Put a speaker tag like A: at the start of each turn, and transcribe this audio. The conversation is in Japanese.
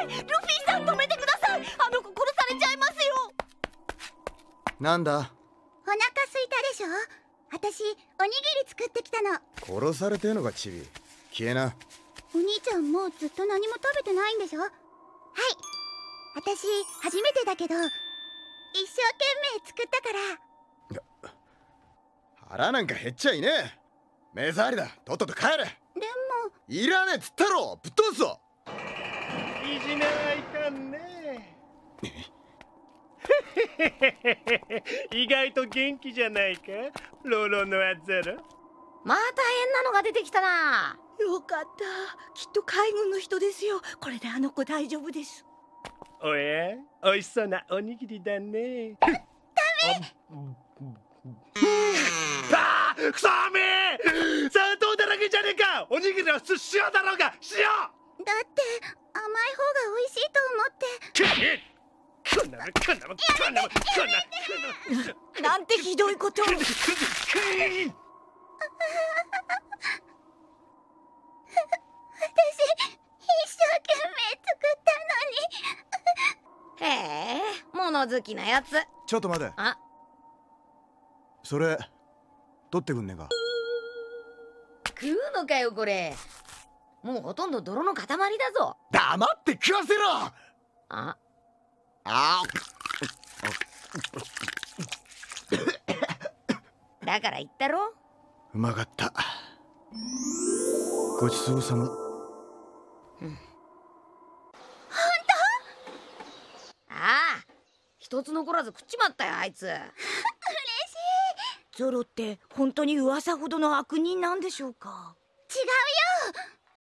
A: いルフィさん止めてくださいあの子殺されちゃいますよなんだお腹すいたでしょ私おにぎり作ってきたの殺されてんのかチビ消えなお兄ちゃんもうずっと何も食べてないんでしょはい私初めてだけど一生懸命作ったから腹なんか減っちゃいねえ目障りだとっとと帰れでもいらねえっつったろぶっ飛ぶぞいじめはいかんね 意外と元気じゃないかロロノアゼロまあ大変なのが出てきたなよかったきっと海軍の人ですよこれであの子大丈夫ですおやおいしそうなおにぎりだねダメあくそめ砂糖だらけじゃねえかおにぎりは塩だろうが塩だってってなんてひどいこと私一生懸命作ったのにへえ物好きなやつちょっと待てあそれ取ってくんねえか食うのかよこれもうほとんど泥の塊だぞ黙って食わせろああだから言ったろうまかったごちそうさま、うん、ああ一つ残らず食っちまったよあいつ嬉しいゾロって本当に噂ほどの悪人なんでしょうか違うよ